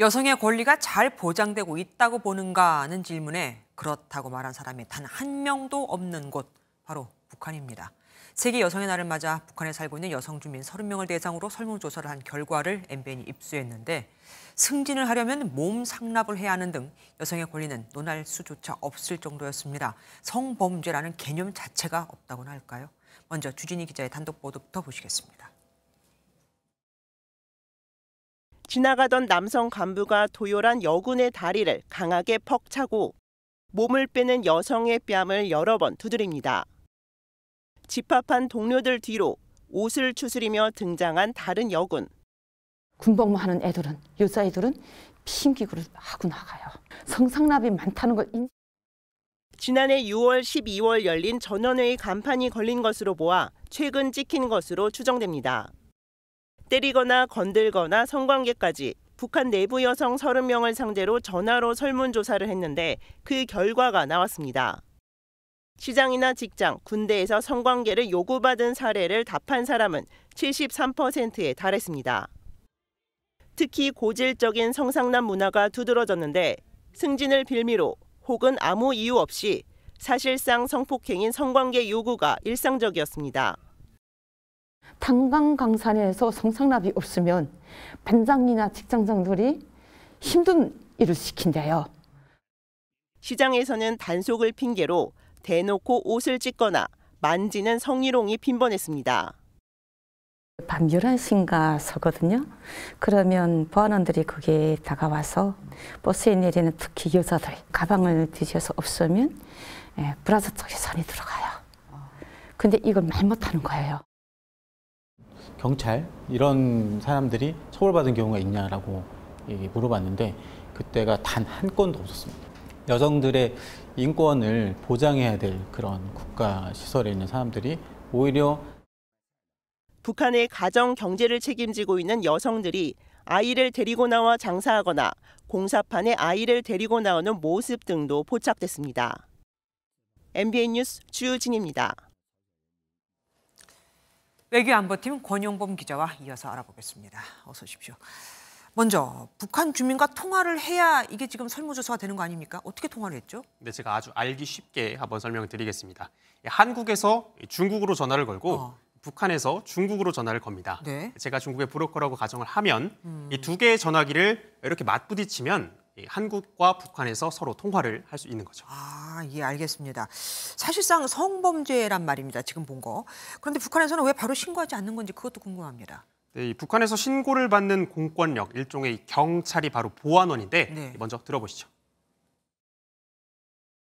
여성의 권리가 잘 보장되고 있다고 보는가 하는 질문에 그렇다고 말한 사람이 단 한 명도 없는 곳 바로 북한입니다. 세계 여성의 날을 맞아 북한에 살고 있는 여성 주민 30명을 대상으로 설문조사를 한 결과를 MBN이 입수했는데 승진을 하려면 몸 상납을 해야 하는 등 여성의 권리는 논할 수조차 없을 정도였습니다. 성범죄라는 개념 자체가 없다고나 할까요? 먼저 주진희 기자의 단독 보도부터 보시겠습니다. 지나가던 남성 간부가 도요란 여군의 다리를 강하게 퍽 차고 몸을 빼는 여성의 뺨을 여러 번 두드립니다. 집합한 동료들 뒤로 옷을 추스리며 등장한 다른 여군. 군복무하는 애들은 여자애들은 피기구를 하고 나가요. 성상납이 많다는 걸 인... 지난해 6월 12월 열린 전원회의 간판이 걸린 것으로 보아 최근 찍힌 것으로 추정됩니다. 때리거나 건들거나 성관계까지 북한 내부 여성 30명을 상대로 전화로 설문조사를 했는데 그 결과가 나왔습니다. 시장이나 직장, 군대에서 성관계를 요구받은 사례를 답한 사람은 73%에 달했습니다. 특히 고질적인 성상남 문화가 두드러졌는데 승진을 빌미로 혹은 아무 이유 없이 사실상 성폭행인 성관계 요구가 일상적이었습니다. 탄강 강산에서 성상납이 없으면 반장이나 직장장들이 힘든 일을 시킨대요. 시장에서는 단속을 핑계로 대놓고 옷을 찢거나 만지는 성희롱이 빈번했습니다. 밤 11시인가 서거든요. 그러면 보안원들이 거기에 다가와서 버스에 내리는 특히 여자들 가방을 뒤져서 없으면 예, 브라자 쪽에 손이 들어가요. 근데 이걸 말 못하는 거예요. 경찰 이런 사람들이 처벌받은 경우가 있냐라고 예, 물어봤는데 그때가 단 한 건도 없었습니다. 여성들의 인권을 보장해야 될 그런 국가 시설에 있는 사람들이 오히려 북한의 가정 경제를 책임지고 있는 여성들이 아이를 데리고 나와 장사하거나 공사판에 아이를 데리고 나오는 모습 등도 포착됐습니다. MBN 뉴스 주유진입니다. 외교안보팀 권용범 기자와 이어서 알아보겠습니다. 어서 오십시오. 먼저 북한 주민과 통화를 해야 이게 지금 설문조사가 되는 거 아닙니까? 어떻게 통화를 했죠? 네, 제가 아주 알기 쉽게 한번 설명드리겠습니다. 을 예, 한국에서 중국으로 전화를 걸고 어. 북한에서 중국으로 전화를 겁니다. 네. 제가 중국의 브로커라고 가정을 하면 음. 이두 개의 전화기를 이렇게 맞부딪히면 예, 한국과 북한에서 서로 통화를 할 수 있는 거죠. 아, 예, 알겠습니다. 사실상 성범죄란 말입니다. 지금 본 거. 그런데 북한에서는 왜 바로 신고하지 않는 건지 그것도 궁금합니다. 네, 북한에서 신고를 받는 공권력 일종의 경찰이 바로 보안원인데 네. 예, 먼저 들어보시죠.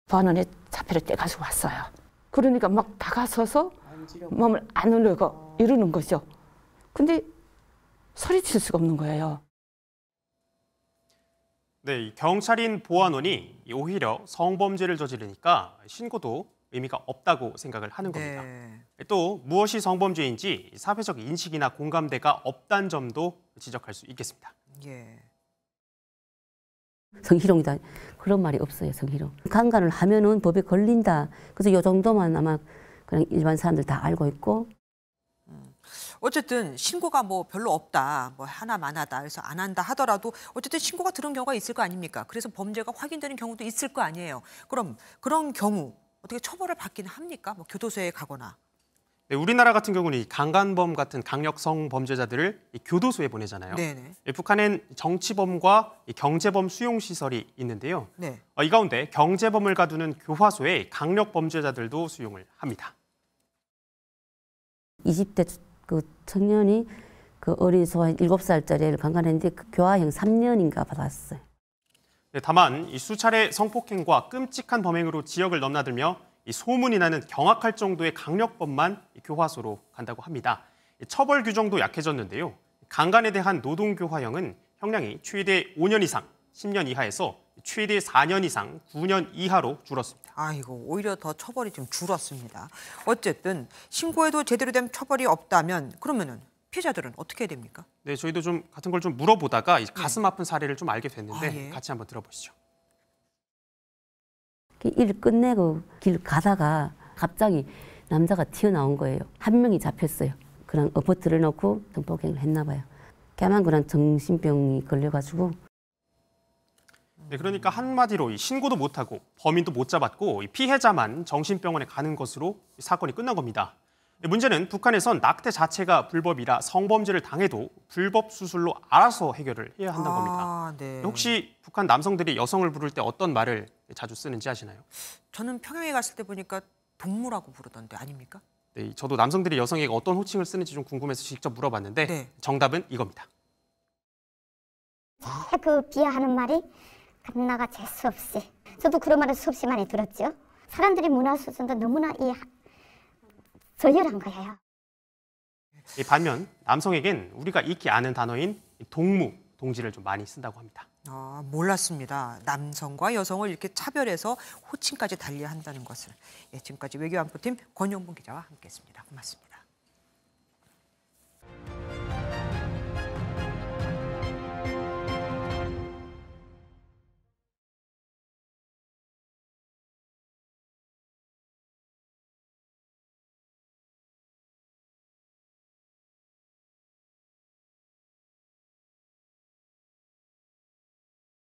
보안원의 차표를 떼가지고 왔어요. 그러니까 막 다가서서 몸을 안 올리고 이러는 거죠. 근데 소리칠 수가 없는 거예요. 네, 경찰인 보안원이 오히려 성범죄를 저지르니까 신고도 의미가 없다고 생각을 하는 네. 겁니다. 네. 또 무엇이 성범죄인지 사회적 인식이나 공감대가 없다는 점도 지적할 수 있겠습니다. 예. 성희롱이다 그런 말이 없어요 성희롱 강간을 하면은 법에 걸린다 그래서 요 정도만 아마 그냥 일반 사람들 다 알고 있고 어쨌든 신고가 뭐 별로 없다, 뭐 하나만하다, 그래서 안 한다 하더라도 어쨌든 신고가 들은 경우가 있을 거 아닙니까? 그래서 범죄가 확인되는 경우도 있을 거 아니에요. 그럼 그런 경우 어떻게 처벌을 받기는 합니까? 뭐 교도소에 가거나. 네, 우리나라 같은 경우는 이 강간범 같은 강력성 범죄자들을 이 교도소에 보내잖아요. 네, 북한엔 정치범과 이 경제범 수용 시설이 있는데요. 네. 어, 이 가운데 경제범을 가두는 교화소에 강력 범죄자들도 수용을 합니다. 20대 그 청년이 그 어린 소아인 7살짜리를 강간했는데 그 교화형 3년인가 받았어요. 네, 다만 이 수차례 성폭행과 끔찍한 범행으로 지역을 넘나들며 이 소문이 나는 경악할 정도의 강력범만 교화소로 간다고 합니다. 처벌 규정도 약해졌는데요. 강간에 대한 노동교화형은 형량이 최대 5년 이상, 10년 이하에서 최대 4년 이상 9년 이하로 줄었습니다. 아이고 오히려 더 처벌이 좀 줄었습니다. 어쨌든 신고해도 제대로 된 처벌이 없다면 그러면은 피해자들은 어떻게 해야 됩니까? 네, 저희도 좀 같은 걸 좀 물어보다가 네. 가슴 아픈 사례를 좀 알게 됐는데 아, 예. 같이 한번 들어보시죠. 일 끝내고 길 가다가 갑자기 남자가 튀어나온 거예요. 한 명이 잡혔어요. 그런 어퍼트를 넣고 등폭행을 했나 봐요. 까만 그런 정신병이 걸려가지고 네, 그러니까 한마디로 신고도 못하고 범인도 못 잡았고 피해자만 정신병원에 가는 것으로 사건이 끝난 겁니다. 네, 문제는 북한에선 낙태 자체가 불법이라 성범죄를 당해도 불법 수술로 알아서 해결을 해야 한다는 아, 겁니다. 네. 네. 혹시 북한 남성들이 여성을 부를 때 어떤 말을 자주 쓰는지 아시나요? 저는 평양에 갔을 때 보니까 동무라고 부르던데 아닙니까? 네, 저도 남성들이 여성에게 어떤 호칭을 쓰는지 좀 궁금해서 직접 물어봤는데 네. 정답은 이겁니다. 그 비하하는 말이 감나가 재수 없이 저도 그런 말을 수없이 많이 들었죠. 사람들이 문화 수준도 너무나 이 저열한 거예요. 반면 남성에겐 우리가 익히 아는 단어인 동무, 동지를 좀 많이 쓴다고 합니다. 아, 몰랐습니다. 남성과 여성을 이렇게 차별해서 호칭까지 달리한다는 것을. 예, 지금까지 외교안보팀 권영봉 기자와 함께했습니다. 고맙습니다.